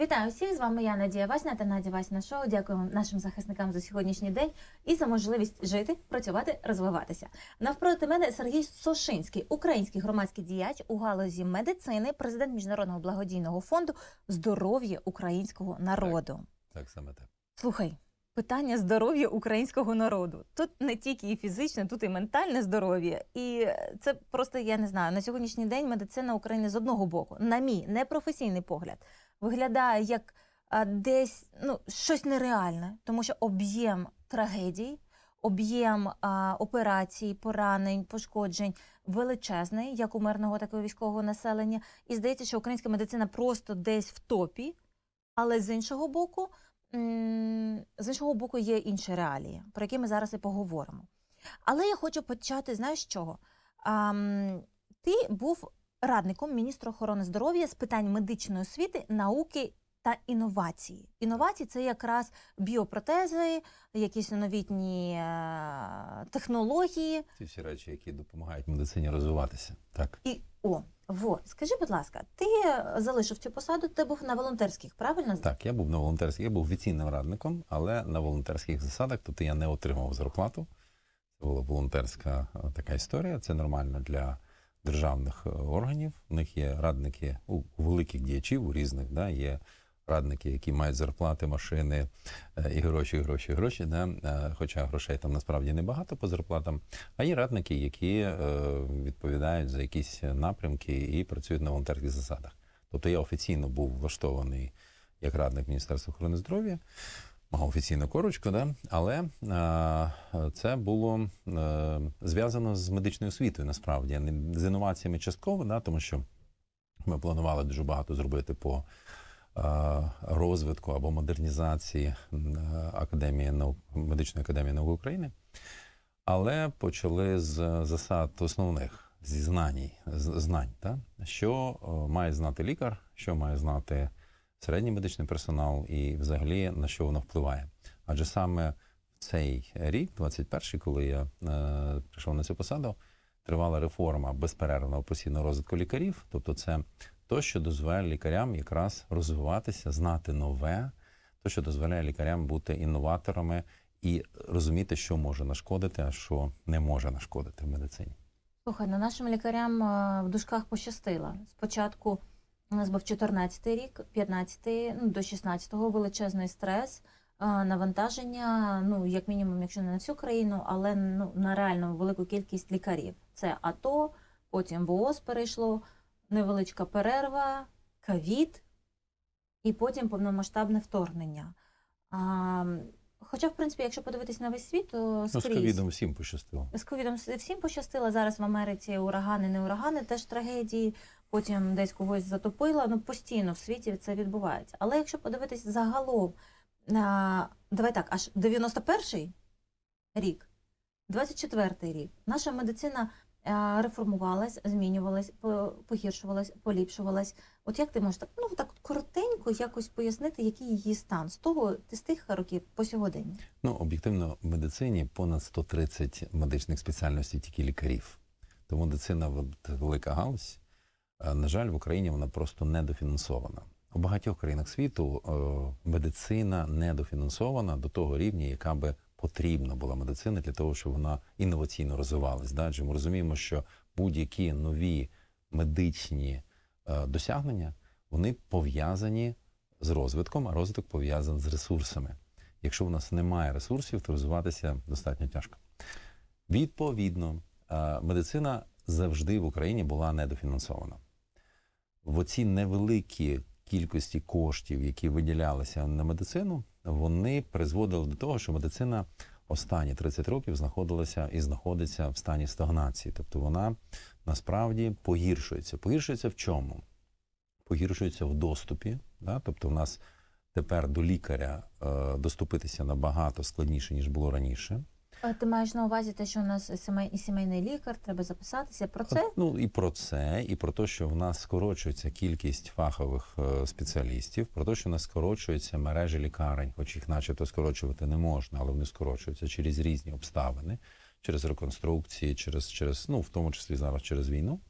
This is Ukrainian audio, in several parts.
Вітаю всіх з вами. Я Надія Васьна та Надія Васьна Шоу. Дякуємо нашим захисникам за сьогоднішній день і за можливість жити, працювати, розвиватися. Навпроти мене Сергій Сошинський, український громадський діяч у галузі медицини, президент міжнародного благодійного фонду здоров'я українського народу. Так, так саме так. Слухай. Питання здоров'я українського народу тут не тільки і фізичне, тут і ментальне здоров'я, і це просто я не знаю на сьогоднішній день. Медицина України з одного боку, на мій непрофесійний погляд, виглядає як десь ну, щось нереальне, тому що об'єм трагедій, об'єм операцій, поранень, пошкоджень величезний, як у мирного, так і у військового населення. І здається, що українська медицина просто десь в топі, але з іншого боку, з іншого боку, є інші реалії, про які ми зараз і поговоримо. Але я хочу почати, знаєш з чого? Ти був радником міністра охорони здоров'я з питань медичної освіти, науки та інновації. Інновації це якраз біопротези, якісь новітні е, технології. Ці всі речі, які допомагають медицині розвиватися. Так і о, во скажи, будь ласка, ти залишив цю посаду? Ти був на волонтерських, правильно? Так, я був на волонтерських, я був офіційним радником, але на волонтерських засадах, тобто я не отримав зарплату. Це була волонтерська е, така історія. Це нормально для державних е, органів. У них є радники у великих діячів, у різних да, є радники, які мають зарплати, машини е, і гроші, гроші, гроші. Да? Е, хоча грошей там насправді небагато по зарплатам. А є радники, які відповідають за якісь напрямки і працюють на волонтерських засадах. Тобто я офіційно був влаштований як радник Міністерства охорони здоров'я офіційну корочку, да? але е, це було е, зв'язано з медичною освітою, насправді, з інноваціями частково, да? тому що ми планували дуже багато зробити по е, розвитку або модернізації академії наук медичної академії наук України, але почали з засад основних зі з знань, да? що е, має знати лікар, що має знати середній медичний персонал і взагалі на що воно впливає. Адже саме цей рік, 21-й, коли я е, прийшов на цю посаду, тривала реформа безперервного постійного розвитку лікарів. Тобто, це то, що дозволяє лікарям якраз розвиватися, знати нове, то, що дозволяє лікарям бути інноваторами і розуміти, що може нашкодити, а що не може нашкодити в медицині. Слухай, ну нашим лікарям е, в дужках пощастило. Спочатку у нас був 14 й рік, 15 ну, до 16-го величезний стрес, навантаження, ну, як мінімум, якщо не на всю країну, але ну, на реально велику кількість лікарів. Це АТО, потім ВООЗ перейшло, невеличка перерва, ковід і потім повномасштабне вторгнення. А, Хоча, в принципі, якщо подивитись на весь світ, то скрізь. Ну, з ковідом всім пощастило. З ковідом всім пощастило. Зараз в Америці урагани, не урагани, теж трагедії потім десь когось затопила. Ну постійно в світі це відбувається. Але якщо подивитись загалом на давай так, аж 91-й рік, 24-й рік, наша медицина реформувалась, змінювалась, погіршувалась, поліпшувалась. От як ти можеш так ну так коротенько якось пояснити, який її стан з того з тих років по сьогодення? Ну об'єктивно в медицині понад 130 медичних спеціальностей тільки лікарів. Тому медицина велика галузь. Е, на жаль, в Україні вона просто недофінансована. У багатьох країнах світу е, медицина недофінансована до того рівня, яка би потрібна була медицина для того, щоб вона інноваційно розвивалась. Да? Адже ми розуміємо, що будь-які нові медичні е, досягнення вони пов'язані з розвитком, а розвиток пов'язаний з ресурсами. Якщо в нас немає ресурсів, то розвиватися достатньо тяжко. Відповідно, медицина завжди в Україні була недофінансована в оці невеликі кількості коштів, які виділялися на медицину, вони призводили до того, що медицина останні 30 років знаходилася і знаходиться в стані стагнації. Тобто вона насправді погіршується. Погіршується в чому? Погіршується в доступі. Да? Тобто, в нас тепер до лікаря е, доступитися набагато складніше ніж було раніше. Ти маєш на увазі те, що у нас і сімейний лікар, треба записатися. Про це ну і про це, і про те, що в нас скорочується кількість фахових е, спеціалістів, про те, що у нас скорочується мережі лікарень, хоч їх, начебто, скорочувати не можна, але вони скорочуються через різні обставини, через реконструкції, через через ну в тому числі зараз через війну.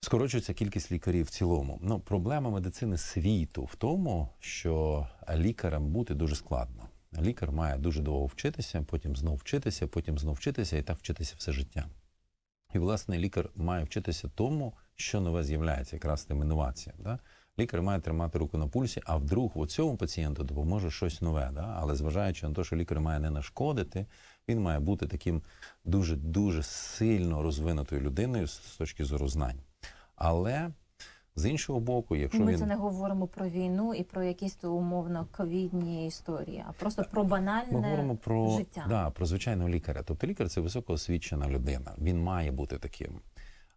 Скорочується кількість лікарів в цілому. Ну, проблема медицини світу в тому, що лікарем бути дуже складно. Лікар має дуже довго вчитися, потім знов вчитися, потім знов вчитися і так вчитися все життя. І, власне, лікар має вчитися тому, що нове з'являється, якраз тим інноваціям. Да? Лікар має тримати руку на пульсі, а вдруг у цьому пацієнту допоможе щось нове. Да? Але зважаючи на те, що лікар має не нашкодити, він має бути таким дуже дуже сильно розвинутою людиною з точки зору знань. Але з іншого боку, якщо ми він... це не говоримо про війну і про якісь то умовно ковідні історії, а просто про банальне ми говоримо про життя да, про звичайного лікаря. Тобто лікар це високоосвічена людина. Він має бути таким.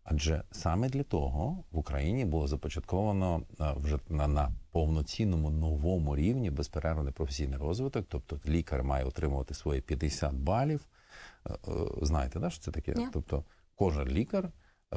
Адже саме для того в Україні було започатковано е, вже на, на повноцінному новому рівні безперервний професійний розвиток. Тобто лікар має отримувати свої 50 балів. Е, е, знаєте, да, що це таке? Yeah. Тобто, кожен лікар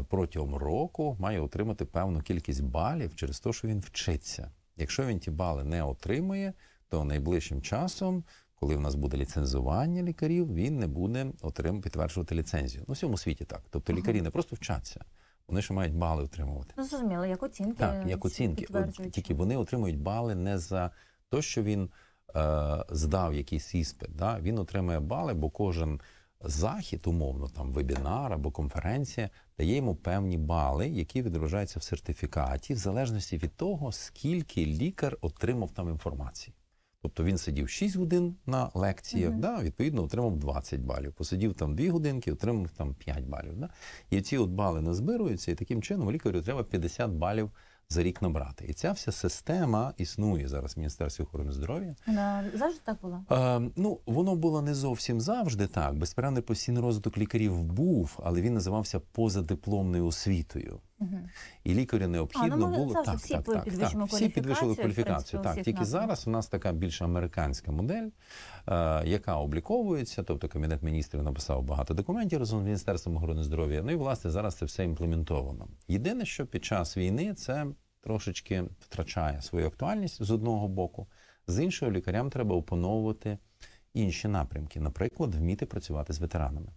протягом року має отримати певну кількість балів через те, що він вчиться. Якщо він ті бали не отримує, то найближчим часом, коли в нас буде ліцензування лікарів, він не буде отрим... підтверджувати ліцензію. Ну, в всьому світі так. Тобто лікарі не просто вчаться, вони ще мають бали отримувати. Ну, зрозуміло, як оцінки. Так, як оцінки. тільки вони отримують бали не за те, що він е, здав якийсь іспит. Да? Він отримує бали, бо кожен захід, умовно, там вебінар або конференція, дає йому певні бали, які відображаються в сертифікаті, в залежності від того, скільки лікар отримав там інформації. Тобто він сидів 6 годин на лекціях, uh да, відповідно, отримав 20 балів. Посидів там 2 годинки, отримав там 5 балів. Да. І ці от бали назбируються, і таким чином лікарю треба 50 балів за рік набрати. І ця вся система існує зараз в Міністерстві охорони здоров'я. Вона завжди так була? Е, ну, воно було не зовсім завжди так. Безперервний постійний розвиток лікарів був, але він називався позадипломною освітою. Угу. І лікарю необхідно а, ну, було так, так, так, так, всі підвищили кваліфікацію. Так, тільки зараз у нас така більш американська модель, е, яка обліковується, тобто Кабінет міністрів написав багато документів разом з Міністерством охорони здоров'я. Ну і власне зараз це все імплементовано. Єдине, що під час війни це трошечки втрачає свою актуальність з одного боку, з іншого лікарям треба опановувати інші напрямки, наприклад, вміти працювати з ветеранами,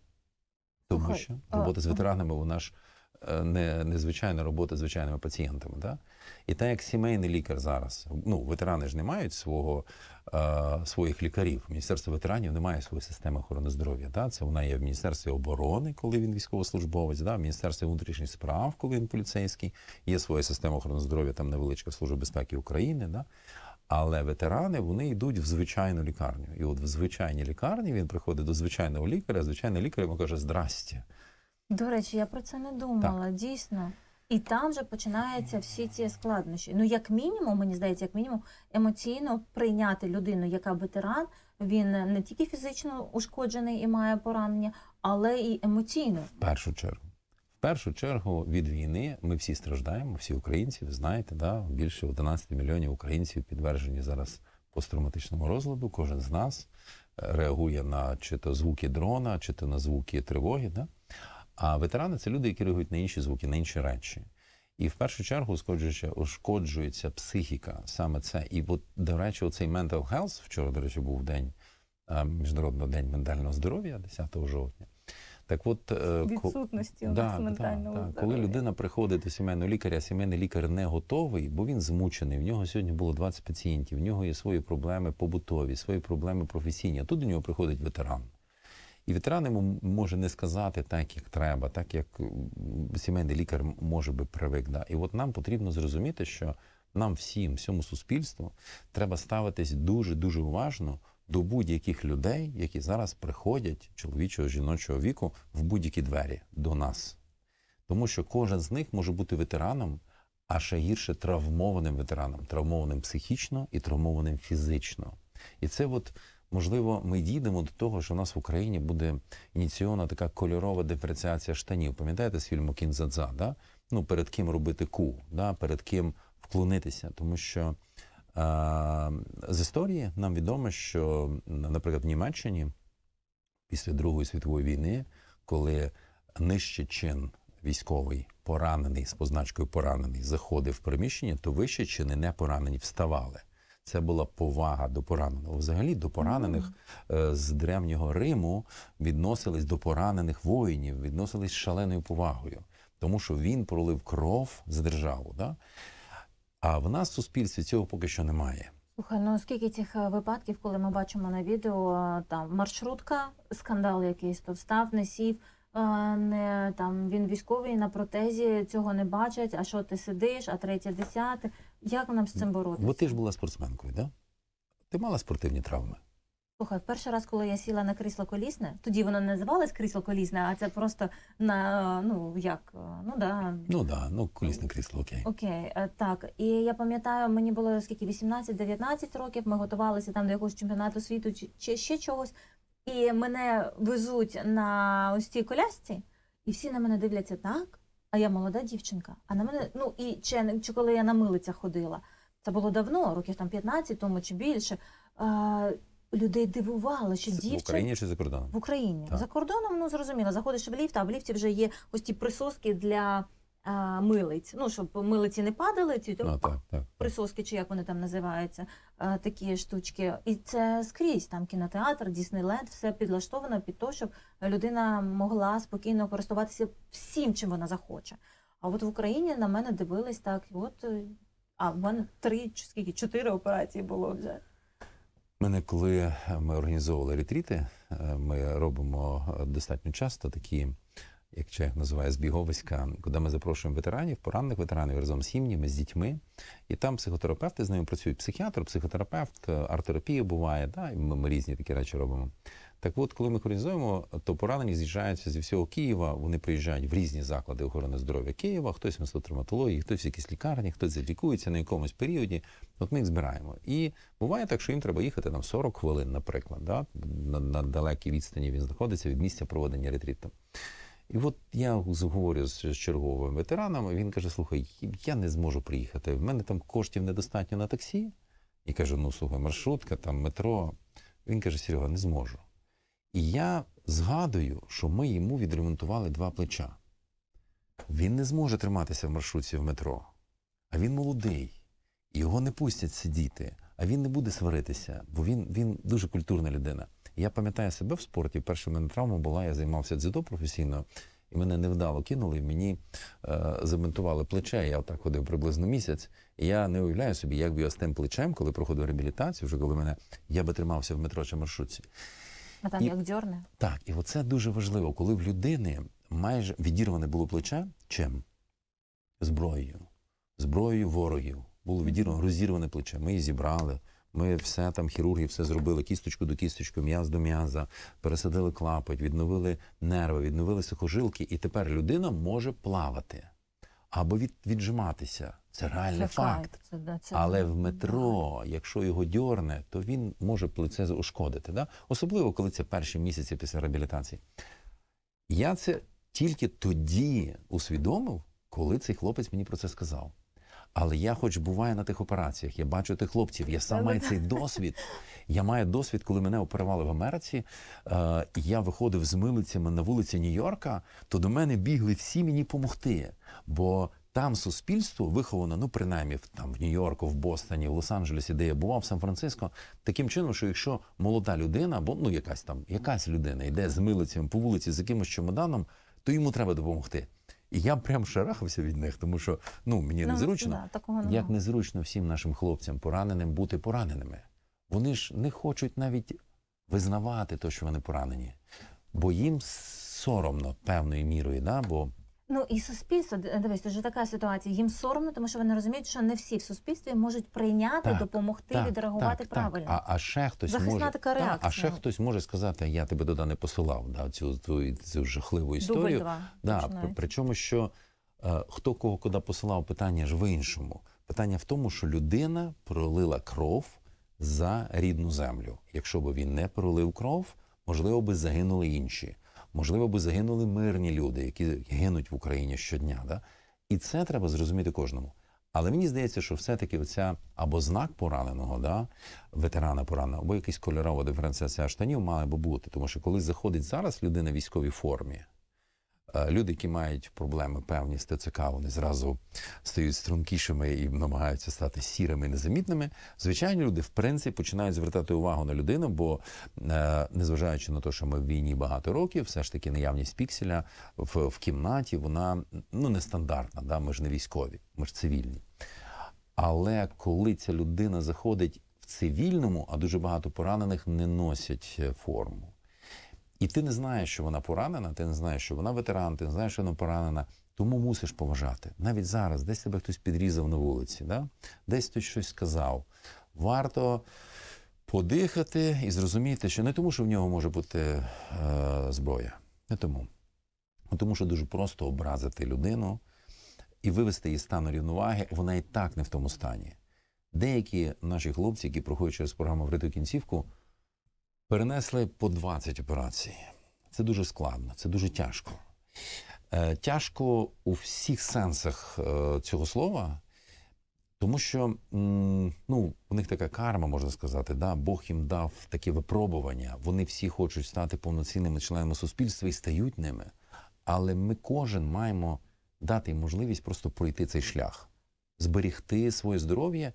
тому що робота з ветеранами вона ж. Е, не, не робота з звичайними пацієнтами. Да? І так як сімейний лікар зараз, ну ветерани ж не мають свого, е, своїх лікарів. Міністерство ветеранів не має своєї системи охорони здоров'я. Да? Це вона є в Міністерстві оборони, коли він військовослужбовець, да? в Міністерстві внутрішніх справ, коли він поліцейський, є своя система охорони здоров'я, там невеличка служба безпеки України. Да? Але ветерани вони йдуть в звичайну лікарню. І от в звичайній лікарні він приходить до звичайного лікаря, звичайний лікар йому каже Здрасте. До речі, я про це не думала, так. дійсно. І там же починаються всі ці складнощі. Ну, як мінімум, мені здається, як мінімум, емоційно прийняти людину, яка ветеран, він не тільки фізично ушкоджений і має поранення, але і емоційно. В першу чергу. В першу чергу від війни ми всі страждаємо, всі українці, ви знаєте, да? більше 11 мільйонів українців підтверджені зараз посттравматичному розладу. Кожен з нас е, реагує на чи то звуки дрона, чи то на звуки тривоги. Да? А ветерани це люди, які реагують на інші звуки, на інші речі. І в першу чергу ушкоджується, ушкоджується психіка, саме це. І, от, до речі, оцей mental health, вчора, до речі, був день е, Міжнародного день ментального здоров'я, 10 жовтня. Так от е, відсутності у нас да, ментального да, да. коли людина приходить до сімейного лікаря, сімейний лікар не готовий, бо він змучений. В нього сьогодні було 20 пацієнтів. В нього є свої проблеми побутові, свої проблеми професійні. А Тут до нього приходить ветеран. І ветеран йому може не сказати так, як треба, так як сімейний лікар може би привик. Да? І от нам потрібно зрозуміти, що нам всім, всьому суспільству, треба ставитись дуже дуже уважно до будь-яких людей, які зараз приходять чоловічого жіночого віку в будь-які двері до нас. Тому що кожен з них може бути ветераном, а ще гірше травмованим ветераном, травмованим психічно і травмованим фізично. І це от Можливо, ми дійдемо до того, що в нас в Україні буде ініційована така кольорова диференціація штанів. Пам'ятаєте з фільму Кінзадза? Да? Ну перед ким робити ку, да? перед ким вклонитися, тому що е з історії нам відомо, що, наприклад, в Німеччині після Другої світової війни, коли нижче чин військовий поранений з позначкою поранений заходив в приміщення, то вище чини не поранені вставали. Це була повага до пораненого. Взагалі до поранених е, з древнього Риму відносились до поранених воїнів, відносились з шаленою повагою, тому що він пролив кров за державу. Да? А в нас в суспільстві цього поки що немає. Слухай, ну скільки цих е, випадків, коли ми бачимо на відео е, там маршрутка, скандал якийсь тут став, не сів. Не там він військовий на протезі, цього не бачать. А що ти сидиш? А третє десяте. Як нам з цим боротися? Бо ти ж була спортсменкою, да? Ти мала спортивні травми? Слухай, перший раз, коли я сіла на крісло колісне, тоді воно не називалось крісло колісне, а це просто на ну як ну да ну да, ну колісне крісло, окей. Окей, е, так і я пам'ятаю, мені було скільки 18-19 років. Ми готувалися там до якогось чемпіонату світу чи ще чогось, і мене везуть на ось цій колясці, і всі на мене дивляться так а я молода дівчинка. А на мене, ну і чи, чи коли я на милиця ходила, це було давно, років там 15 тому чи більше. А, Людей дивувало, що дівчина в Україні чи за кордоном в Україні так. за кордоном. Ну зрозуміло, заходиш в ліфт, а в ліфті вже є ось ті присоски для а, милиць. Ну, щоб милиці не падали, ці а, так, так. присоски, чи як вони там називаються, а, такі штучки. І це скрізь там кінотеатр, Діснейленд, все підлаштовано під те, щоб людина могла спокійно користуватися всім, чим вона захоче. А от в Україні на мене дивились так, от е, а в мене три чи скільки чотири операції було вже. Мене, коли е, ми організовували ретріти, е, ми робимо достатньо часто такі як Чех називає збіговиська, куди ми запрошуємо ветеранів, поранених ветеранів разом з сім'ями, з дітьми. І там психотерапевти з ними працюють. Психіатр, психотерапевт, арт-терапія буває, да? і ми, ми різні такі речі робимо. Так от, коли ми їх організуємо, то поранені з'їжджаються зі всього Києва. Вони приїжджають в різні заклади охорони здоров'я Києва, хтось в травматології, хтось в якісь лікарні, хтось лікується на якомусь періоді. От ми їх збираємо. І буває так, що їм треба їхати там 40 хвилин, наприклад, да? на, на далекій відстані він знаходиться від місця проведення ретріту. І от я говорю з черговим ветераном, він каже: Слухай, я не зможу приїхати. В мене там коштів недостатньо на таксі. І кажу, ну слухай, маршрутка, там метро. Він каже: Серега, не зможу. І я згадую, що ми йому відремонтували два плеча. Він не зможе триматися в маршрутці в метро, а він молодий, його не пустять сидіти, а він не буде сваритися, бо він, він дуже культурна людина. Я пам'ятаю себе в спорті. Перша в мене травма була, я займався дзюдо професійно, і мене невдало кинули, і мені е, заментували плече. Я так ходив приблизно місяць. І я не уявляю собі, як би я з тим плечем, коли проходив реабілітацію, вже коли мене я би тримався в метро чи маршрутці. А там і, як дьорне? Так, і оце дуже важливо, коли в людини майже відірване було плече чим? Зброєю. Зброєю ворогів. Було відірване розірване плече. Ми її зібрали. Ми все там, хірурги, все зробили кісточку до кісточки, м'яз до м'яза, пересадили клапоть, відновили нерви, відновили сухожилки, і тепер людина може плавати або від, віджиматися. Це реальний це факт. Це, да, це, Але в метро, якщо його дьорне, то він може плице ушкодити. Да? Особливо, коли це перші місяці після реабілітації. Я це тільки тоді усвідомив, коли цей хлопець мені про це сказав. Але я, хоч буваю на тих операціях, я бачу тих хлопців, я сам маю цей досвід. Я маю досвід, коли мене оперували в Америці. Е, Я виходив з милицями на вулиці Нью-Йорка, то до мене бігли всі мені помогти. Бо там суспільство виховано, ну принаймні там в Нью-Йорку, в Бостоні, в Лос-Анджелесі, де я бував, в Сан-Франциско, таким чином, що якщо молода людина, або ну якась там якась людина йде з милицями по вулиці з якимось чемоданом, то йому треба допомогти. І я прям шарахався від них, тому що ну мені ну, незручно, да, такого як незручно всім нашим хлопцям пораненим бути пораненими. Вони ж не хочуть навіть визнавати те, що вони поранені, бо їм соромно певною мірою, да? бо Ну і суспільство дивись, вже така ситуація. Їм соромно, тому що вони розуміють, що не всі в суспільстві можуть прийняти, так, допомогти, так, відреагувати так, правильно. Так. А а ще хтось Захисна може, така реакція. Та, а ще хтось може сказати, я тебе додане не посилав да, цю цю, цю жахливу історію. да, Причому, що е, хто кого куди посилав, питання ж в іншому. Питання в тому, що людина пролила кров за рідну землю. Якщо б він не пролив кров, можливо би загинули інші. Можливо, би загинули мирні люди, які гинуть в Україні щодня. Да? І це треба зрозуміти кожному. Але мені здається, що все-таки оця або знак пораненого, да, ветерана пораненого, або якась кольорова диференціація штанів мала би бути. Тому що коли заходить зараз людина в військовій формі, Е, люди, які мають проблеми певні з ТЦК, вони зразу стають стрункішими і намагаються стати сірими, і незамітними. Звичайні люди, в принципі, починають звертати увагу на людину, бо е, незважаючи на те, що ми в війні багато років, все ж таки наявність пікселя в в кімнаті, вона ну нестандартна. Да? Ми ж не військові, ми ж цивільні. Але коли ця людина заходить в цивільному, а дуже багато поранених не носять е, форму. І ти не знаєш, що вона поранена, ти не знаєш, що вона ветеран, ти не знаєш, що вона поранена. Тому мусиш поважати. Навіть зараз, десь тебе хтось підрізав на вулиці, да? десь хтось щось сказав. Варто подихати і зрозуміти, що не тому, що в нього може бути е, зброя, не тому. А тому, що дуже просто образити людину і вивести її з стану рівноваги, вона і так не в тому стані. Деякі наші хлопці, які проходять через програму врятуй кінцівку, Перенесли по 20 операцій. Це дуже складно, це дуже тяжко. Е, тяжко у всіх сенсах е, цього слова, тому що ну, у них така карма, можна сказати, да? Бог їм дав такі випробування. Вони всі хочуть стати повноцінними членами суспільства і стають ними. Але ми кожен маємо дати їм можливість просто пройти цей шлях, зберігти своє здоров'я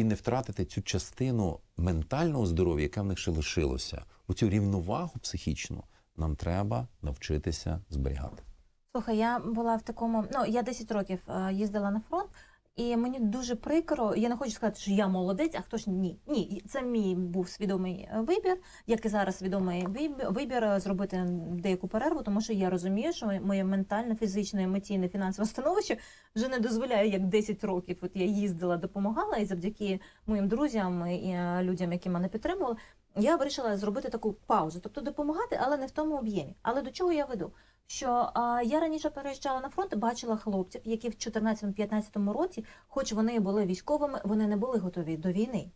і не втратити цю частину ментального здоров'я, яка в них ще лишилося. Оцю рівновагу психічну нам треба навчитися зберігати. Слухай, я була в такому. Ну я 10 років е, їздила на фронт. І мені дуже прикро, я не хочу сказати, що я молодець, а хтось ні. Ні, це мій був свідомий е, вибір, як і зараз свідомий вибір е, зробити деяку перерву, тому що я розумію, що моє ментальне, фізичне, емоційне, фінансове становище вже не дозволяє, як 10 років. От я їздила, допомагала, і завдяки моїм друзям і е, людям, які мене підтримували, я вирішила зробити таку паузу, тобто допомагати, але не в тому об'ємі. Але до чого я веду? що а, я раніше переїжджала на фронт, бачила хлопців, які в 14-15 році, хоч вони були військовими, вони не були готові до війни.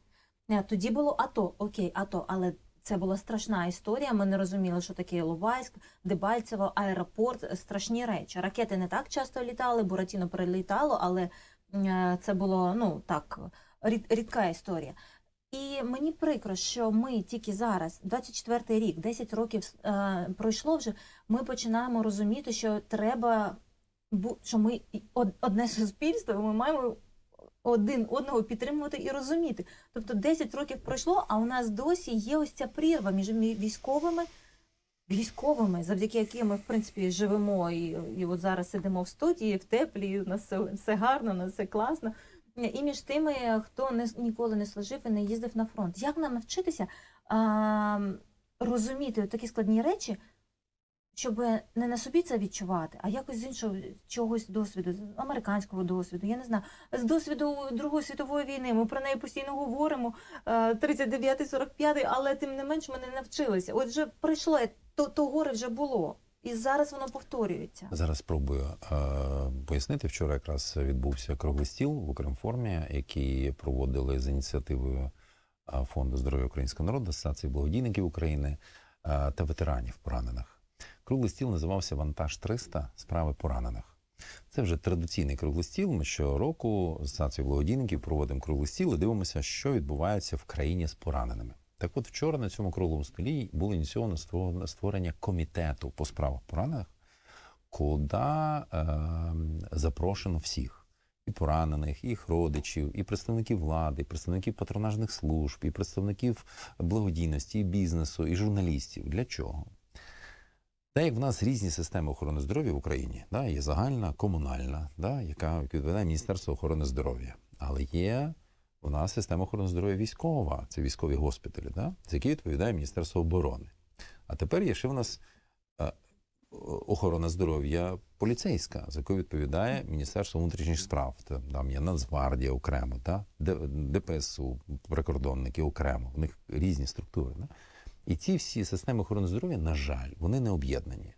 Е, тоді було АТО, окей, АТО, але це була страшна історія. Ми не розуміли, що таке Лубайськ, Дебальцево, аеропорт, страшні речі. Ракети не так часто літали, Буратіно прилітало, але е, це було ну так рідка історія. І мені прикро, що ми тільки зараз, 24-й рік, 10 років е, пройшло вже. Ми починаємо розуміти, що треба що ми одне суспільство, ми маємо один одного підтримувати і розуміти. Тобто 10 років пройшло, а у нас досі є ось ця прірва між військовими, військовими, завдяки яким ми в принципі живемо і і от зараз сидимо в студії, в теплі, у нас все, все гарно, у нас все класно. Е, і між тими, хто не ніколи не служив і не їздив на фронт. Як нам навчитися а, розуміти такі складні речі, щоб не на собі це відчувати, а якось з іншого чогось досвіду, з американського досвіду, я не знаю, з досвіду Другої світової війни. Ми про неї постійно говоримо 39-45, е, але тим не менш ми не навчилися. Отже, прийшло то, то горе вже було. І зараз воно повторюється. Зараз спробую е, пояснити. Вчора якраз відбувся круглий стіл в Укрінформі, який проводили з ініціативою е, фонду здоров'я українського народу, Асоціації благодійників України е, та ветеранів поранених. Круглий стіл називався Вантаж 300 справи поранених. Це вже традиційний круглий стіл. Ми щороку з Асоціацією благодійників проводимо круглий стіл і дивимося, що відбувається в країні з пораненими. Так от вчора на цьому круглому столі було ініційовано створення комітету по справах поранених, куди е, запрошено всіх. І поранених, і їх родичів, і представників влади, і представників патронажних служб, і представників благодійності, і бізнесу, і журналістів. Для чого? Та як в нас різні системи охорони здоров'я в Україні, да, є загальна, комунальна, да, яка відповідає Міністерство охорони здоров'я, але є у нас система охорони здоров'я військова, це військові госпіталі, да? за які відповідає Міністерство оборони. А тепер є ще в нас е, охорона здоров'я поліцейська, за яку відповідає Міністерство внутрішніх справ. Там є Нацгвардія окремо, да? ДПСУ, прикордонники окремо, в них різні структури. Да? І ці всі системи охорони здоров'я, на жаль, вони не об'єднані.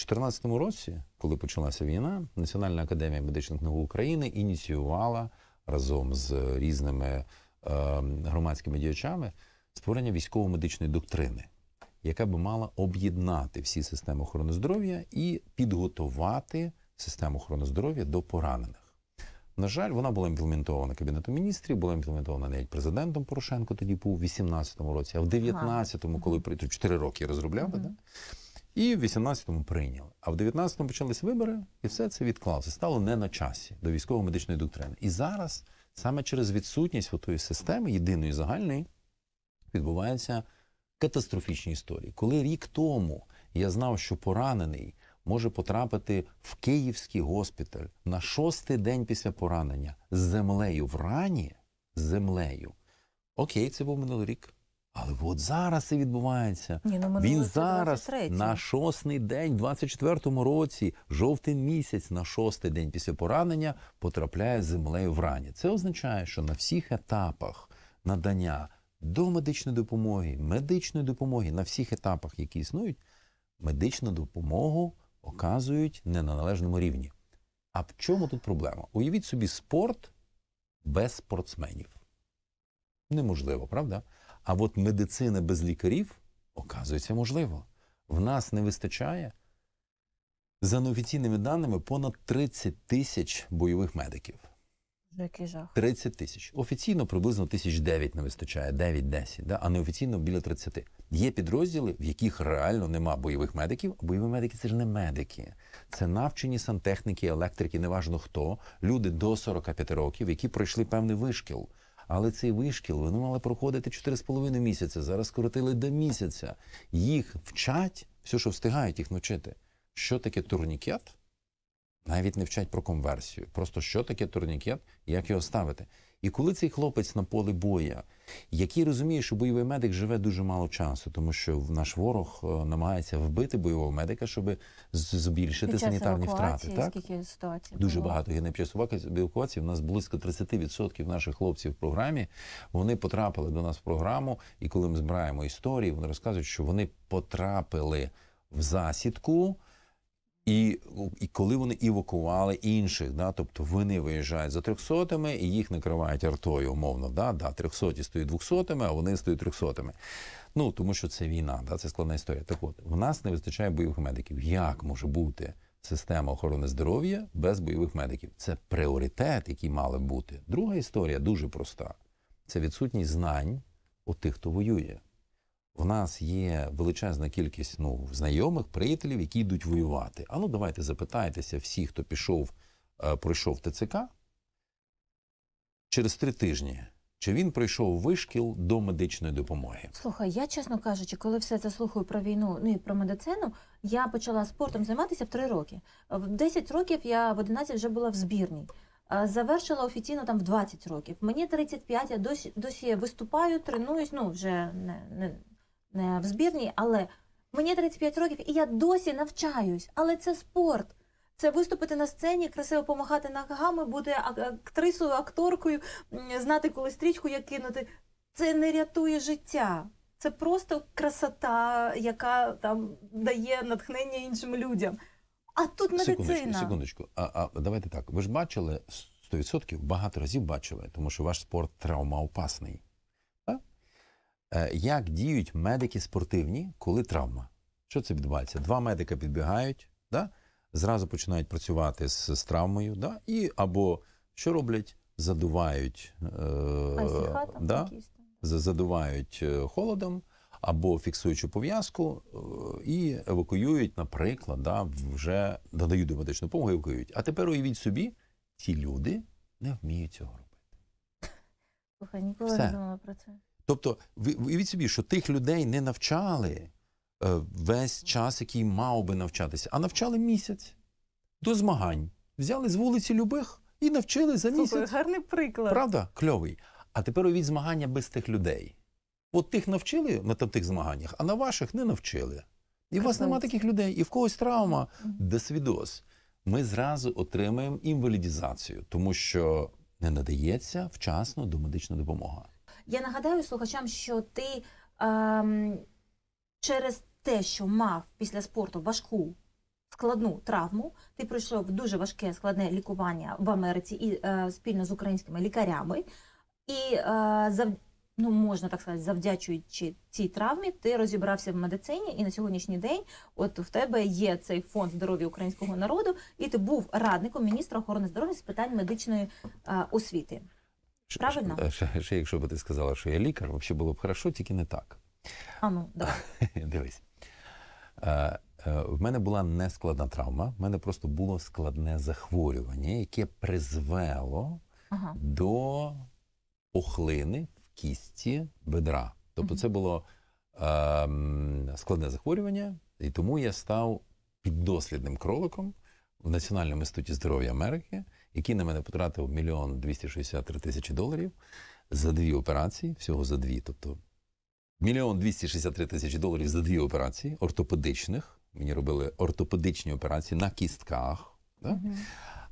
У 2014 році, коли почалася війна, Національна академія медичних наук України ініціювала разом з різними ем, громадськими діячами створення військово-медичної доктрини, яка би мала об'єднати всі системи охорони здоров'я і підготувати систему охорони здоров'я до поранених. На жаль, вона була імплементована Кабінетом міністрів, була імплементована навіть президентом Порошенко тоді був у 2018 році, а в 2019 му коли прийду 4 роки розробляли, да? І в 18-му прийняли. А в 19-му почалися вибори, і все це відклалося. Стало не на часі до військово-медичної доктрини. І зараз, саме через відсутність отої системи, єдиної загальної, відбуваються катастрофічні історії. Коли рік тому я знав, що поранений може потрапити в київський госпіталь на шостий день після поранення з землею в рані, з землею, окей, це був минулий рік. Але от зараз це відбувається. Ні, ну, Він зараз 23. на шостий день, 24-му році, жовтий місяць, на шостий день після поранення потрапляє землею в рані. Це означає, що на всіх етапах надання до медичної допомоги, медичної допомоги на всіх етапах, які існують, медичну допомогу оказують не на належному рівні. А в чому тут проблема? Уявіть собі, спорт без спортсменів. Неможливо, правда? А от медицина без лікарів, оказується, можливо. В нас не вистачає за неофіційними даними понад 30 тисяч бойових медиків. Який жах? 30 тисяч. Офіційно приблизно тисяч 9 не вистачає, 9-10, да? а неофіційно біля 30. Є підрозділи, в яких реально нема бойових медиків. А бойові медики це ж не медики, це навчені сантехніки, електрики, неважно хто, люди до 45 років, які пройшли певний вишкіл. Але цей вишкіл вони мали проходити 4,5 місяця, Зараз скоротили до місяця. Їх вчать, все, що встигають їх навчити. Що таке турнікет? навіть не вчать про конверсію. Просто що таке турнікет, як його ставити. І коли цей хлопець на полі боя, який розуміє, що бойовий медик живе дуже мало часу, тому що наш ворог е, намагається вбити бойового медика, щоб збільшити санітарні втрати. Так? Скільки ситуацій дуже було? багато є час евакуації. У нас близько 30% наших хлопців в програмі вони потрапили до нас в програму, і коли ми збираємо історії, вони розказують, що вони потрапили в засідку. І і коли вони евакували інших, да, тобто вони виїжджають за трьохсотими і їх накривають артою, умовно, да, да, трьохсоті стоїть двохсотими, а вони стоять трьохсотими. Ну тому що це війна, да, це складна історія. Так от в нас не вистачає бойових медиків. Як може бути система охорони здоров'я без бойових медиків? Це пріоритет, який мали бути. Друга історія дуже проста: це відсутність знань у тих, хто воює в нас є величезна кількість ну, знайомих, приятелів, які йдуть воювати. А ну давайте запитаєтеся всі, хто пішов, е, пройшов ТЦК через три тижні. Чи він пройшов вишкіл до медичної допомоги? Слухай, я чесно кажучи, коли все це слухаю про війну, ну і про медицину, я почала спортом займатися в три роки. В 10 років я в 11 вже була в збірній. Е, завершила офіційно там в 20 років. Мені 35, я досі досі виступаю, тренуюсь. Ну вже не не Е, в збірні, але мені 35 років і я досі навчаюсь. Але це спорт. Це виступити на сцені, красиво помагати ногами, бути актрисою, акторкою, знати коли стрічку як кинути. Це не рятує життя. Це просто красота, яка там дає натхнення іншим людям. А тут медицина. Секундочку, секундочку. А, а давайте так. Ви ж бачили 100% багато разів бачили, тому що ваш спорт травмоопасний. Е, як діють медики спортивні, коли травма? Що це відбувається? Два медика підбігають, да? зразу починають працювати з, з травмою, да? і або що роблять? Задувають е, да? задувають е, холодом або фіксуючу пов'язку е, і евакуюють, наприклад, да, вже додають до медичну допомогу, евакуюють. А тепер уявіть собі, ці люди не вміють цього робити. Слухай, ніколи Все. не думала про це. Тобто, уявіть собі, що тих людей не навчали е, весь час, який мав би навчатися, а навчали місяць до змагань. Взяли з вулиці любих і навчили за місяць. Слухай, гарний приклад. Правда? Кльовий. А тепер уявіть змагання без тих людей. От тих навчили на тих змаганнях, а на ваших не навчили. І у вас нема таких людей, і в когось травма, де свідос. Ми зразу отримаємо інвалідізацію, тому що не надається вчасно домедична допомога. Я нагадаю слухачам, що ти ем, через те, що мав після спорту важку складну травму, ти пройшов дуже важке складне лікування в Америці і е, спільно з українськими лікарями, і е, зав, ну, можна так сказати, завдячуючи цій травмі, ти розібрався в медицині, і на сьогоднішній день от в тебе є цей фонд здоров'я українського народу, і ти був радником міністра охорони здоров'я з питань медичної е, освіти. Правильно? Е, ще, ще якщо б ти сказала, що я лікар, взагалі було б хорошо, тільки не так. А ну, давай. Дивись. Е, е, в мене була нескладна травма, в мене просто було складне захворювання, яке призвело ага. до охлини в кісті бедра. Тобто, це було е, складне захворювання, і тому я став піддослідним кроликом в Національному інституті здоров'я Америки який на мене потратив мільйон 263 тисячі доларів за дві операції, всього за дві. Тобто мільйон 263 тисячі доларів за дві операції ортопедичних. Мені робили ортопедичні операції на кістках. Да? Mm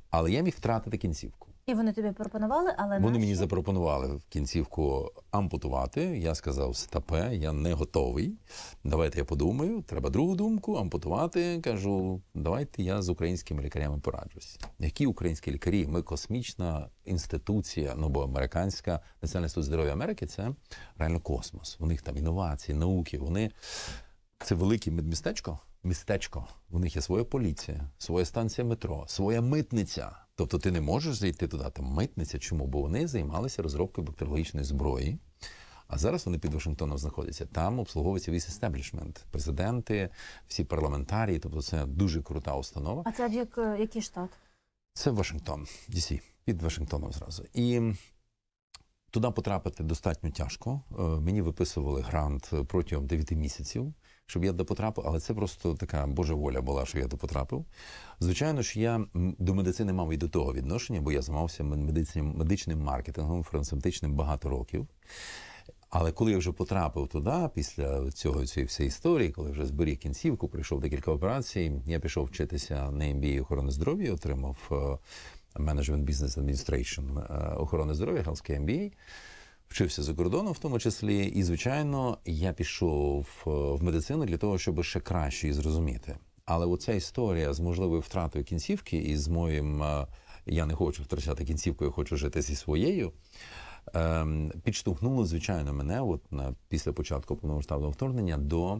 Але я міг втратити кінцівку. І вони тобі пропонували, але вони наші... мені запропонували в кінцівку ампутувати. Я сказав, стапе, я не готовий. Давайте я подумаю. Треба другу думку, ампутувати. Кажу, давайте я з українськими лікарями пораджусь. Які українські лікарі? Ми космічна інституція, ну бо американська національна суд здоров'я Америки це реально космос. У них там інновації, науки. Вони це велике медмістечко. Містечко. У них є своя поліція, своя станція метро, своя митниця. Тобто ти не можеш зайти туди, там митниця. Чому? Бо вони займалися розробкою бактеріологічної зброї. А зараз вони під Вашингтоном знаходяться. Там обслуговується весь естеблішмент, президенти, всі парламентарії. Тобто, це дуже крута установа. А це як е, який штат? Це Вашингтон, DC, під Вашингтоном зразу. І туди потрапити достатньо тяжко. Е, мені виписували грант протягом 9 місяців щоб я до потрапив, але це просто така божа воля була, що я до потрапив. Звичайно ж, я до медицини мав і до того відношення, бо я займався медичним, медичним маркетингом, фармацевтичним багато років. Але коли я вже потрапив туди, після цього цієї всієї історії, коли вже зберіг кінцівку, прийшов декілька операцій, я пішов вчитися на MBA охорони здоров'я, отримав менеджмент бізнес адміністрейшн охорони здоров'я, Healthcare MBA вчився за кордоном, в тому числі, і звичайно, я пішов е, в медицину для того, щоб ще краще її зрозуміти. Але оця історія з можливою втратою кінцівки, і з моїм е, я не хочу втрачати кінцівку, я хочу жити зі своєю. Ем, підштовхнуло, звичайно, мене, от на після початку повномасштабного вторгнення, до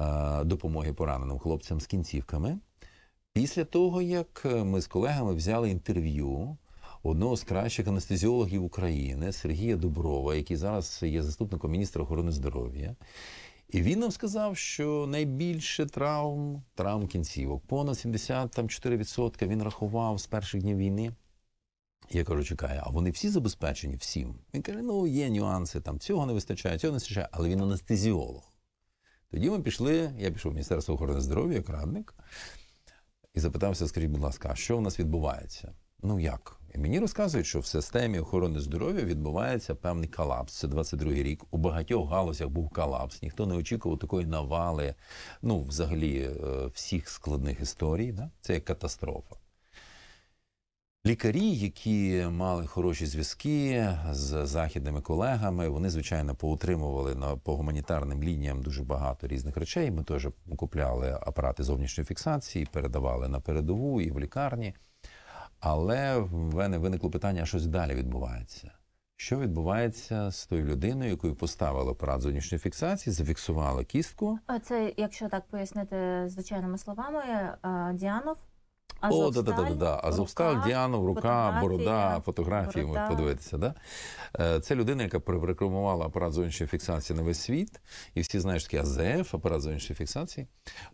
е, допомоги пораненим хлопцям з кінцівками. Після того, як ми з колегами взяли інтерв'ю одного з кращих анестезіологів України Сергія Дуброва, який зараз є заступником міністра охорони здоров'я. І він нам сказав, що найбільше травм, травм кінцівок, понад 74% він рахував з перших днів війни. Я кажу, чекає, а вони всі забезпечені всім. Він каже: ну є нюанси, там цього не вистачає, цього не вистачає, але він анестезіолог. Тоді ми пішли, я пішов в Міністерство охорони здоров'я, як радник, і запитався, скажіть, будь ласка, а що в нас відбувається? Ну як? Мені розказують, що в системі охорони здоров'я відбувається певний колапс. Це 22-й рік. У багатьох галузях був колапс. Ніхто не очікував такої навали, ну, взагалі, е, всіх складних історій. Да? Це як катастрофа. Лікарі, які мали хороші зв'язки з західними колегами, вони, звичайно, поутримували на по гуманітарним лініям дуже багато різних речей. Ми теж купляли апарати зовнішньої фіксації, передавали на передову і в лікарні. Але в мене виникло питання, щось далі відбувається. Що відбувається з тою людиною, якою поставили апарат зовнішньої фіксації, зафіксували кістку? Це, якщо так пояснити звичайними словами, е, Діанов о, да, да, да, да. Азовсталь, Діанов, рука, борода, фотографії можуть подивитися. Да? Це людина, яка прорекламувала апарат зовнішньої фіксації на весь світ, і всі знають що таке АЗФ, апарат зовнішньої фіксації.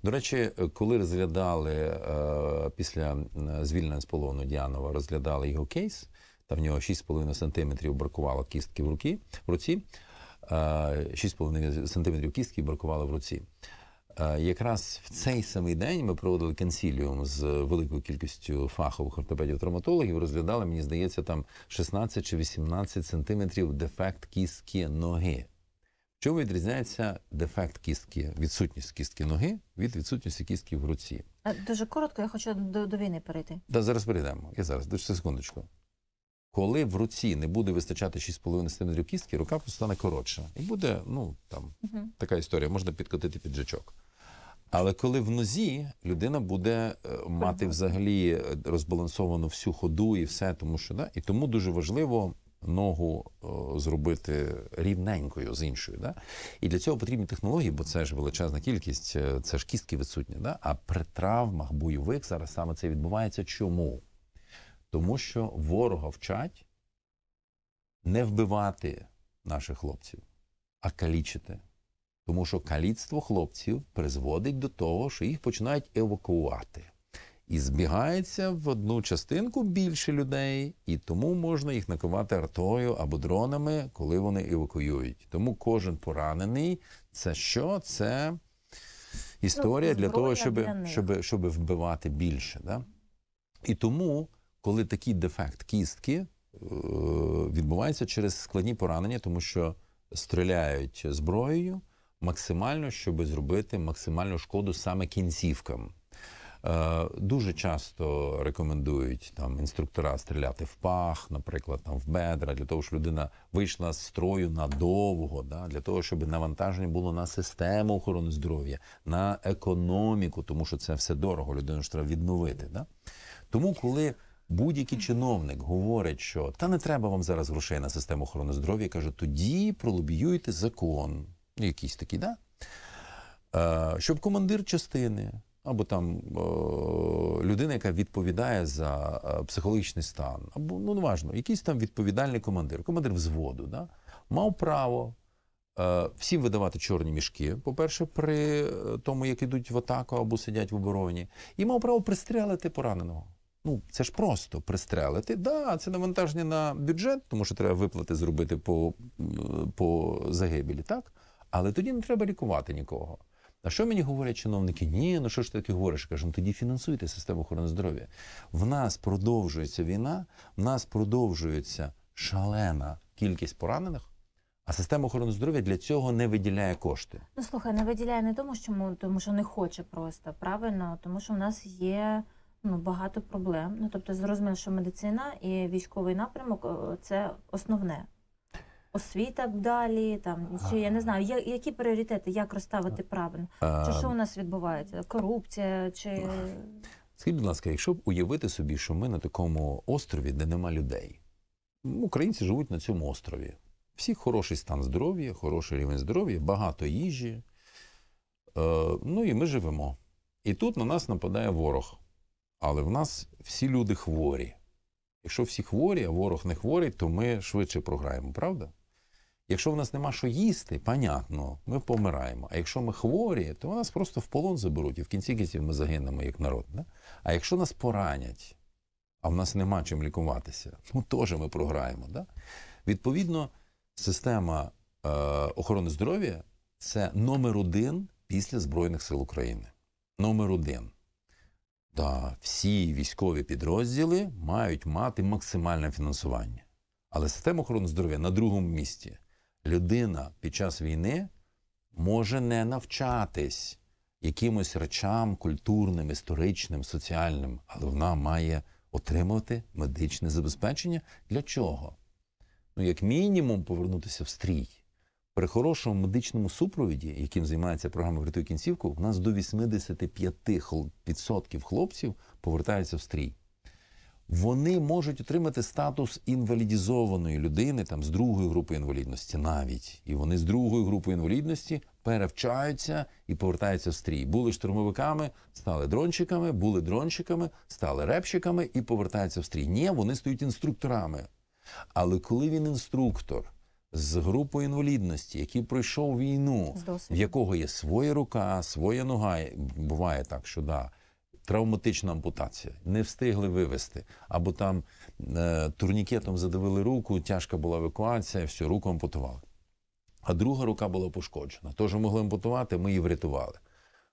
До речі, коли розглядали е, після звільнення з полону Діанова, розглядали його кейс. Там в нього 6,5 сантиметрів бракувало кістки в руці, в руці 6,5 е, сантиметрів кістки бракувало в руці. Е, якраз в цей самий день ми проводили консіліум з е, великою кількістю фахових ортопедів-травматологів, розглядали, мені здається, там 16 чи 18 сантиметрів дефект кістки ноги. Чому відрізняється дефект кістки, відсутність кістки ноги від відсутності кістки в руці? Дуже коротко, я хочу до, до війни перейти. Та зараз перейдемо. Я зараз дочте секундочку. Коли в руці не буде вистачати 6,5 см кістки, рука просто стане коротша. І буде, ну там угу. така історія, можна підкотити піджачок. Але коли в нозі людина буде е, мати взагалі е, розбалансовану всю ходу і все, тому що да, і тому дуже важливо ногу о, зробити рівненькою з іншою. Да? І для цього потрібні технології, бо це ж величезна кількість, е, це ж кістки відсутні. Да? А при травмах бойових зараз саме це відбувається. Чому? Тому що ворога вчать не вбивати наших хлопців, а калічити тому що каліцтво хлопців призводить до того, що їх починають евакуати. І збігається в одну частинку більше людей, і тому можна їх накривати артою або дронами, коли вони евакуюють. Тому кожен поранений це що? Це історія ну, для того, щоб для щоб, щоб вбивати більше. Да? І тому, коли такий дефект кістки е, відбувається через складні поранення, тому що стріляють зброєю максимально, щоб зробити максимальну шкоду саме кінцівкам. Е, дуже часто рекомендують там інструктора стріляти в пах, наприклад, там в бедра, для того, щоб людина вийшла з строю надовго, да, для того, щоб навантаження було на систему охорони здоров'я, на економіку, тому що це все дорого, людину ж треба відновити. Да? Тому, коли будь-який чиновник говорить, що та не треба вам зараз грошей на систему охорони здоров'я, каже, тоді пролобіюйте закон. Ну, якісь такі, да? Е, щоб командир частини або там е, людина, яка відповідає за е, психологічний стан, або ну неважно, якийсь там відповідальний командир, командир взводу, да? мав право. Всім видавати чорні мішки, по-перше, при тому, як ідуть в атаку або сидять в обороні, і мав право пристрелити пораненого. Ну, це ж просто пристрелити. Да, це навантаження на бюджет, тому що треба виплати зробити по по загибелі, так? Але тоді не треба лікувати нікого. А що мені говорять чиновники? Ні, ну що ж ти таке говориш? Я кажу, ну тоді фінансуйте систему охорони здоров'я. В нас продовжується війна, в нас продовжується шалена кількість поранених. А система охорони здоров'я для цього не виділяє кошти. Ну слухай, не виділяє не тому, що тому що не хоче просто правильно, тому що в нас є ну багато проблем. Ну тобто, зрозуміло, що медицина і військовий напрямок е, це основне освіта далі, там чи я не знаю, я, які пріоритети, як розставити правильно? Чи що у нас відбувається? Корупція чи Скажіть, будь ласка, якщо б уявити собі, що ми на такому острові, де нема людей, українці живуть на цьому острові. Всі хороший стан здоров'я, хороший рівень здоров'я, багато їжі. Е, ну і ми живемо. І тут на нас нападає ворог. Але в нас всі люди хворі. Якщо всі хворі, а ворог не хворий, то ми швидше програємо, правда? Якщо в нас нема що їсти, понятно, ми помираємо. А якщо ми хворі, то нас просто в полон заберуть і в кінці кінців ми загинемо як народ. Да? А якщо нас поранять, а в нас нема чим лікуватися, ну теж ми програємо. Да? Відповідно, система е, охорони здоров'я це номер один після Збройних сил України. Номер один. Да, всі військові підрозділи мають мати максимальне фінансування. Але система охорони здоров'я на другому місці людина під час війни може не навчатись якимось речам культурним, історичним, соціальним, але вона має отримувати медичне забезпечення. Для чого? Ну, як мінімум, повернутися в стрій. При хорошому медичному супровіді, яким займається програма «Врятуй кінцівку, у нас до 85% хлопців повертаються в стрій вони можуть отримати статус інвалідізованої людини там з другої групи інвалідності навіть. І вони з другої групи інвалідності перевчаються і повертаються в стрій. Були штурмовиками, стали дрончиками, були дрончиками, стали репчиками і повертаються в стрій. Ні, вони стають інструкторами. Але коли він інструктор з групою інвалідності, який пройшов війну, в якого є своя рука, своя нога, буває так, що да травматична ампутація, не встигли вивезти. Або там е, турнікетом задавили руку, тяжка була евакуація, все, руку ампутували. А друга рука була пошкоджена. Тож могли ампутувати, ми її врятували.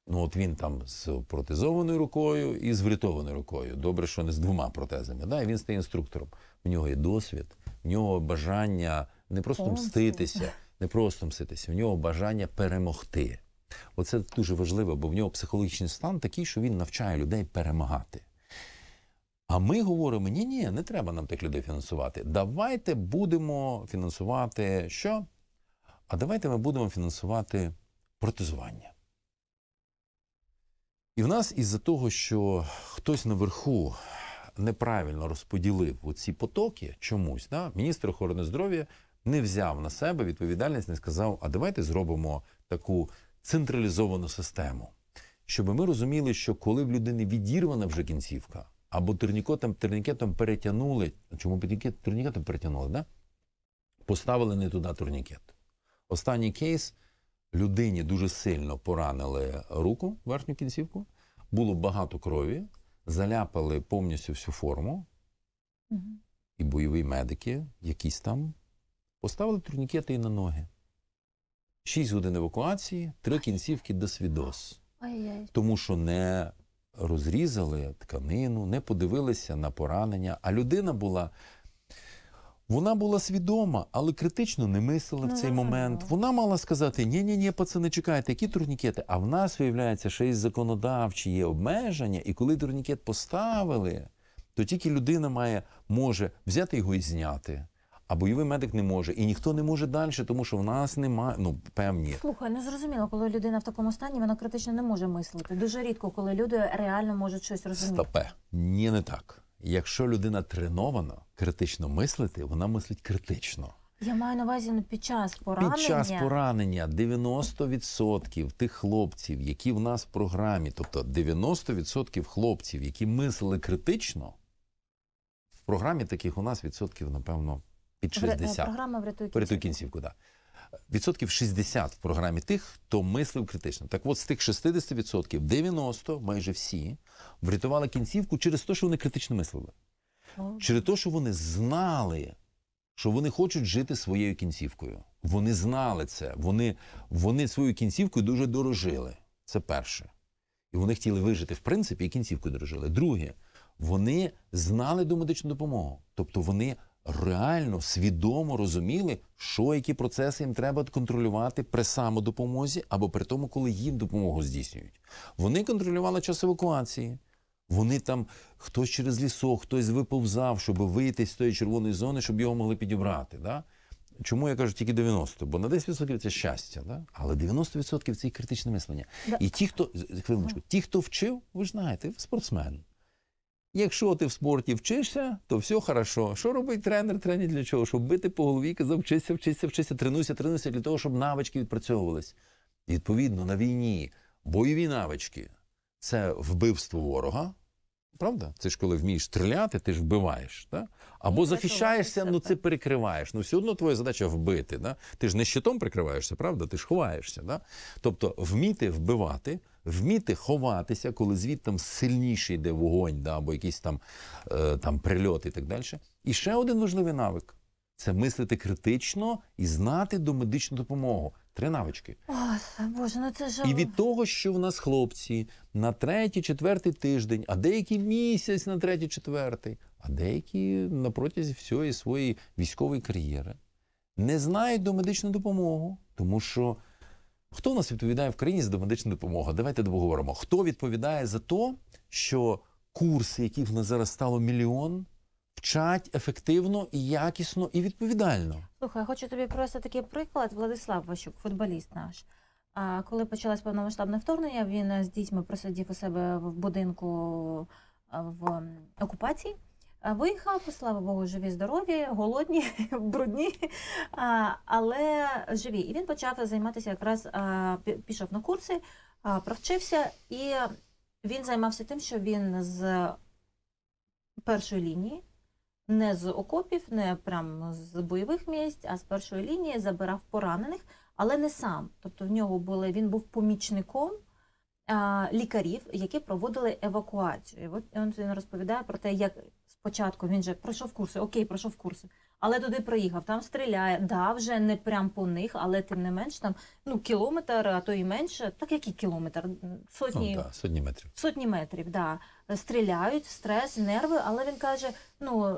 Ну, от він там з протезованою рукою і з врятованою рукою. Добре, що не з двома протезами. Да? І він стає інструктором. В нього є досвід, в нього бажання не просто мститися, не просто мститися, в нього бажання перемогти. Оце дуже важливо, бо в нього психологічний стан такий, що він навчає людей перемагати. А ми говоримо: ні, ні, не треба нам тих людей фінансувати. Давайте будемо фінансувати що? А давайте ми будемо фінансувати протезування. І в нас із-за того, що хтось наверху неправильно розподілив оці потоки чомусь, да, міністр охорони здоров'я не взяв на себе відповідальність, не сказав, а давайте зробимо таку централізовану систему. Щоб ми розуміли, що коли в людини відірвана вже кінцівка, або турнікотом, турнікетом перетягнули, чому турнікетом перетягнули, да? поставили не туди турнікет. Останній кейс людині дуже сильно поранили руку, верхню кінцівку, було багато крові, заляпали повністю всю форму, і бойові медики, якісь там, поставили турнікети і на ноги. 6 годин евакуації, три кінцівки до свідос. Тому що не розрізали тканину, не подивилися на поранення. А людина була. Вона була свідома, але критично не мислила в цей момент. Вона мала сказати: ні ні ні пацани, чекайте, які турнікети. А в нас виявляється, що є законодавчі є обмеження, і коли турнікет поставили, то тільки людина має, може взяти його і зняти. А бойовий медик не може, і ніхто не може далі, тому що в нас немає ну певні слухай. Не ну, зрозуміло, коли людина в такому стані вона критично не може мислити. Дуже рідко, коли люди реально можуть щось розуміти. Стопе. Ні, не так. Якщо людина тренована критично мислити, вона мислить критично. Я маю на увазі ну, під час поранення. Під час поранення 90% тих хлопців, які в нас в програмі, тобто 90% хлопців, які мислили критично, в програмі таких у нас відсотків, напевно під 60. Е, програма врятує кінцівку. Врятує кінцівку, Да. Відсотків 60 в програмі тих, хто мислив критично. Так от з тих 60% 90, майже всі, врятували кінцівку через те, що вони критично мислили. Через те, що вони знали, що вони хочуть жити своєю кінцівкою. Вони знали це. Вони, Вони свою кінцівкою дуже дорожили. Це перше. І вони хотіли вижити, в принципі, і кінцівкою дорожили. Друге, вони знали домедичну допомогу. Тобто вони реально свідомо розуміли, що які процеси їм треба контролювати при самодопомозі або при тому, коли їм допомогу здійснюють. Вони контролювали час евакуації. Вони там хтось через лісок, хтось виповзав, щоб вийти з тої червоної зони, щоб його могли підібрати. Да? Чому я кажу тільки 90? Бо на 10% це щастя, да? але 90% це і критичне мислення. Да. І ті, хто хвилиночку, ті, хто вчив, ви ж знаєте, ви спортсмен. Якщо ти в спорті вчишся, то все хорошо. Що робить тренер? Тренер для чого? Щоб бити по голові і казав, вчися, вчися, вчися, тренуйся, тренуйся для того, щоб навички відпрацьовувались. відповідно, на війні бойові навички це вбивство ворога. Правда? Це ж коли вмієш стріляти, ти ж вбиваєш. Да? Або ну, захищаєшся, ну це перекриваєш. Ну все одно твоя задача вбити. Да? Ти ж не щитом прикриваєшся, правда? Ти ж ховаєшся. Да? Тобто вміти вбивати, вміти ховатися, коли звідти там сильніший йде вогонь, да, або якісь там е, там прильоти і так далі. І ще один важливий навик це мислити критично і знати домедичну допомогу. Три навички. О, Боже, ну це жаль. І від того, що в нас хлопці на третій, четвертий тиждень, а деякі місяць на третій, четвертий, а деякі на протязі всієї своєї військової кар'єри не знають до медичну допомогу, тому що Хто у нас відповідає в країні за медичну допомогу? Давайте договоримо. Хто відповідає за те, що курси, які в нас зараз стало мільйон, вчать ефективно, і якісно і відповідально? Слухай, хочу тобі просто такий приклад. Владислав Ващук, футболіст наш. А коли почалось повномасштабне вторгнення, він з дітьми просидів у себе в будинку в окупації. Виїхав, слава Богу, живі, здорові, голодні, брудні, але живі. І він почав займатися якраз пішов на курси, провчився, і він займався тим, що він з першої лінії, не з окопів, не прям з бойових місць, а з першої лінії забирав поранених, але не сам. Тобто в нього були він був помічником. Лікарів, які проводили евакуацію, от він розповідає про те, як Спочатку він же пройшов курси, окей, пройшов курси, але туди приїхав, там стріляє. Да, вже не прям по них, але тим не менш там ну кілометр, а то і менше. Так який кілометр? Сотні ну, да, сотні метрів. Сотні метрів, да. Стріляють, стрес, нерви, але він каже: ну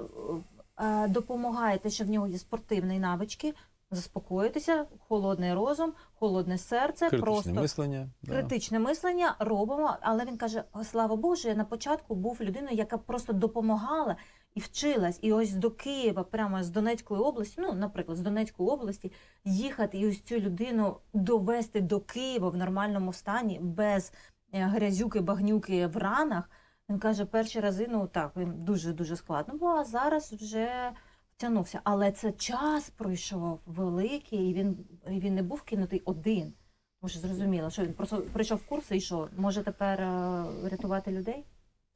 е, допомагає те, що в нього є спортивні навички заспокоїтися, холодний розум, холодне серце, критичне просто мислення, критичне да. мислення робимо. Але він каже: слава Боже, я на початку був людиною, яка просто допомагала і вчилась. І ось до Києва, прямо з Донецької області, ну, наприклад, з Донецької області, їхати і ось цю людину довести до Києва в нормальному стані без е, грязюки, багнюки в ранах. Він каже, перші рази ну так дуже дуже складно було. а Зараз вже тягнувся. Але це час пройшов великий, і він і він не був кинутий один. Тому що зрозуміло, що він просто прийшов курс і що? Може тепер е, рятувати людей?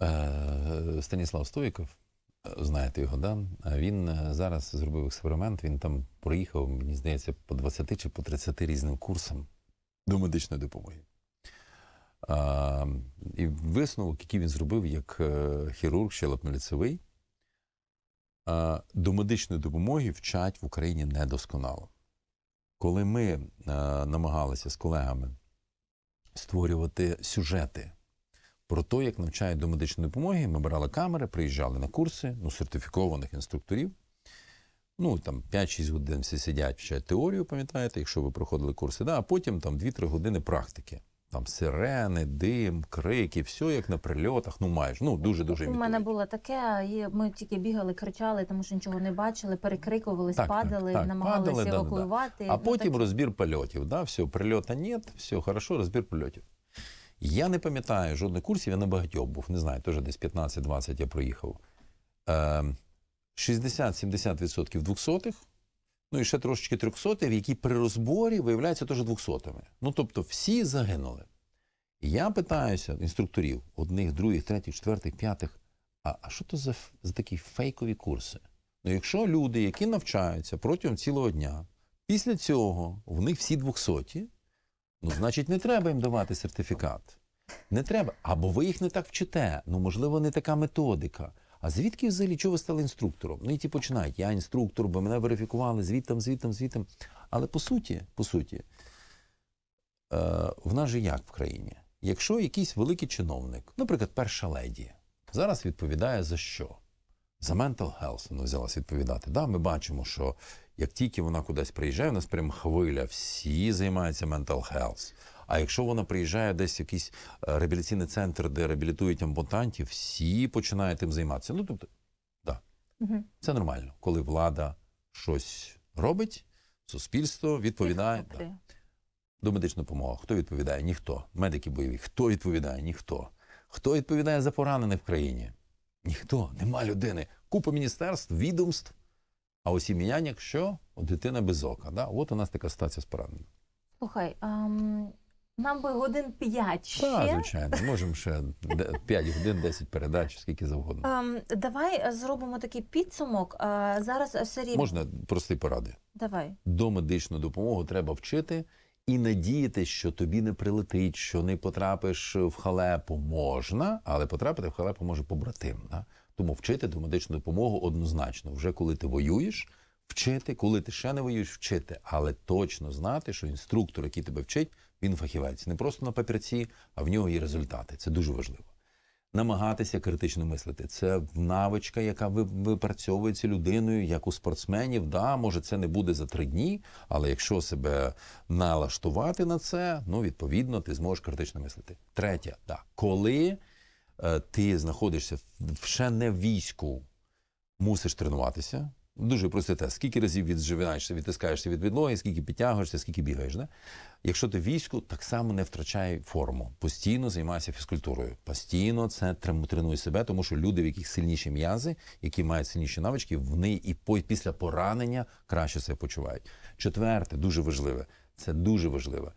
Е, Станіслав Стоїков, е, знаєте його, да? він е, зараз зробив експеримент. Він там проїхав, мені здається, по 20 чи по 30 різним курсам до медичної допомоги. А, е, І висновок, який він зробив як хірург, щелепно-ліцевий, Е, до медичної допомоги вчать в Україні недосконало. Коли ми е, намагалися з колегами створювати сюжети про те, як навчають до медичної допомоги, ми брали камери, приїжджали на курси ну, сертифікованих інструкторів. Ну, там 5-6 годин всі сидять вчать теорію, пам'ятаєте, якщо ви проходили курси, да, а потім там 2-3 години практики. Там сирени, дим, крики, все як на прильотах. Ну маєш. ну дуже дуже У мене було таке. і Ми тільки бігали, кричали, тому що нічого не бачили, перекрикувались, так, падали, так, намагалися падали, евакуювати. Да, да, да. А ну, потім так... розбір польотів. Да, все, прильота нет, все хорошо, розбір польотів. Я не пам'ятаю жодних курсів, я на багатьох був. Не знаю, теж десь 15-20 я проїхав. 60-70% ем, двохсотих ну і ще трошечки трьохсотих, які при розборі виявляються теж двохсотими. Ну тобто всі загинули. І я питаюся інструкторів одних, других, третіх, четвертих, п'ятих. А а що то за, за такі фейкові курси? Ну, якщо люди, які навчаються протягом цілого дня, після цього в них всі двохсоті, ну значить не треба їм давати сертифікат. Не треба. Або ви їх не так вчите. Ну, можливо, не така методика. А звідки взагалі чого ви стали інструктором? Ну і ті починають. Я інструктор, бо мене верифікували звідтам, звітом, звітом. Але по суті, по суті, е, в нас же як в країні? Якщо якийсь великий чиновник, наприклад, перша леді, зараз відповідає за що? За ментал health вона взялась відповідати. Да, Ми бачимо, що як тільки вона кудись приїжджає, у нас прям хвиля, всі займаються ментал health. А якщо вона приїжджає десь в якийсь е, реабілітаційний центр, де реабілітують амбутантів, всі починають тим займатися. Ну тобто, да. Угу. це нормально, коли влада щось робить, суспільство відповідає. Да. До медичної допомоги. Хто відповідає? Ніхто. Медики бойові. Хто відповідає? Ніхто. Хто відповідає за поранених в країні? Ніхто. Нема людини. Купа міністерств, відомств. А усі міняння, що дитина без ока. Да? От у нас така стація з пораненим. Слухай. Нам би годин 5 ще. Так, звичайно, можемо ще 5 годин, 10 передач, скільки завгодно. Um, давай зробимо такий підсумок. Uh, зараз все Можна прості поради. Давай. До медичну допомогу треба вчити і надіятися, що тобі не прилетить, що не потрапиш в халепу можна, але потрапити в халепу може побратим. Да? Тому вчити до медичну допомогу однозначно. Вже коли ти воюєш, вчити, коли ти ще не воюєш, вчити, але точно знати, що інструктор, який тебе вчить. Він фахівець не просто на папірці, а в нього є результати. Це дуже важливо. Намагатися критично мислити. Це навичка, яка випрацьовується людиною, як у спортсменів. Да, може, це не буде за три дні, але якщо себе налаштувати на це, ну відповідно ти зможеш критично мислити. Третє, да, коли е, ти знаходишся в ще не в війську, мусиш тренуватися. Дуже просте те, Скільки разів відживаєшся, відтискаєшся від підлоги, скільки підтягуєшся, скільки бігаєш. Не? Якщо ти війську, так само не втрачай форму. Постійно займайся фізкультурою. Постійно це тренуй себе, тому що люди, в яких сильніші м'язи, які мають сильніші навички, вони і після поранення краще себе почувають. Четверте, дуже важливе, це дуже важливе.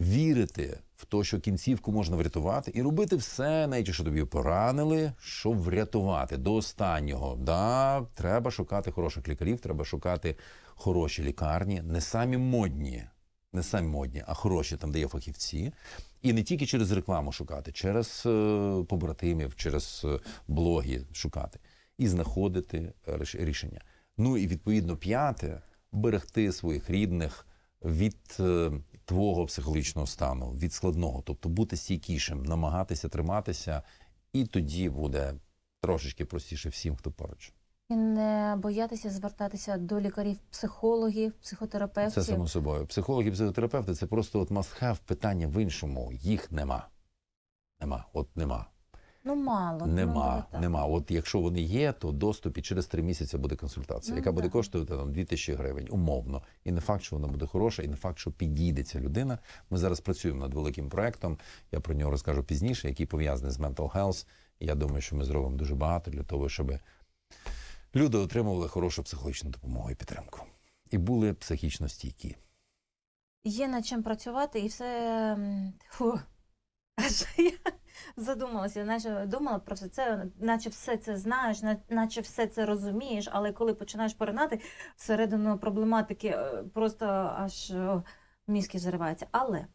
Вірити в то, що кінцівку можна врятувати, і робити все, навіть що тобі поранили, щоб врятувати до останнього. Да, Треба шукати хороших лікарів, треба шукати хороші лікарні, не самі модні, не самі модні, а хороші там, де є фахівці. І не тільки через рекламу шукати, через е, побратимів, через е, блоги шукати і знаходити рішення. Ну і відповідно, п'яте берегти своїх рідних від е, твого психологічного стану, від складного, тобто бути стійкішим, намагатися триматися, і тоді буде трошечки простіше всім, хто поруч. І не боятися звертатися до лікарів, психологів, психотерапевтів. Це само собою. Психологи, психотерапевти це просто от must have питання в іншому. Їх нема. Нема. От нема. Ну мало ну, нема. Ну, нема. От якщо вони є, то доступ і через три місяці буде консультація, ну, яка так. буде коштувати там 2000 гривень, умовно. І не факт, що вона буде хороша, і не факт, що підійде ця людина. Ми зараз працюємо над великим проектом. Я про нього розкажу пізніше, який пов'язаний з mental health. Я думаю, що ми зробимо дуже багато для того, щоб люди отримували хорошу психологічну допомогу і підтримку і були психічно стійкі. Є над чим працювати, і все ем, Фу. Аж я задумалася, я наче думала про все це, наче все це знаєш, наче все це розумієш, але коли починаєш поринати всередину проблематики, е, просто аж е, мізки зриваються. Але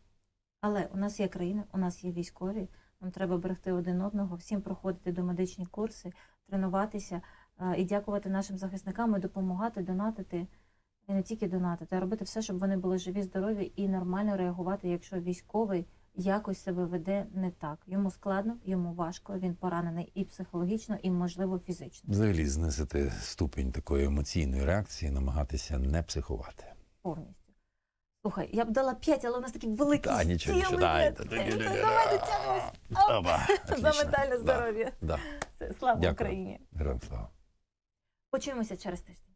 але у нас є країна, у нас є військові, нам треба берегти один одного, всім проходити до домедичні курси, тренуватися е, і дякувати нашим захисникам, і допомагати, донатити. І не тільки донатити, а робити все, щоб вони були живі, здорові і нормально реагувати, якщо військовий якось себе веде не так. Йому складно, йому важко, він поранений і психологічно, і можливо фізично. Взагалі знизити ступінь такої емоційної реакції, намагатися не психувати повністю. Слухай, я б дала 5, але у нас такі великі Та, нічого, нічого, да, ну, Давай дотягнемось за ментальне здоров'я. Слава Україні! Героям слава! Почуємося через тиждень.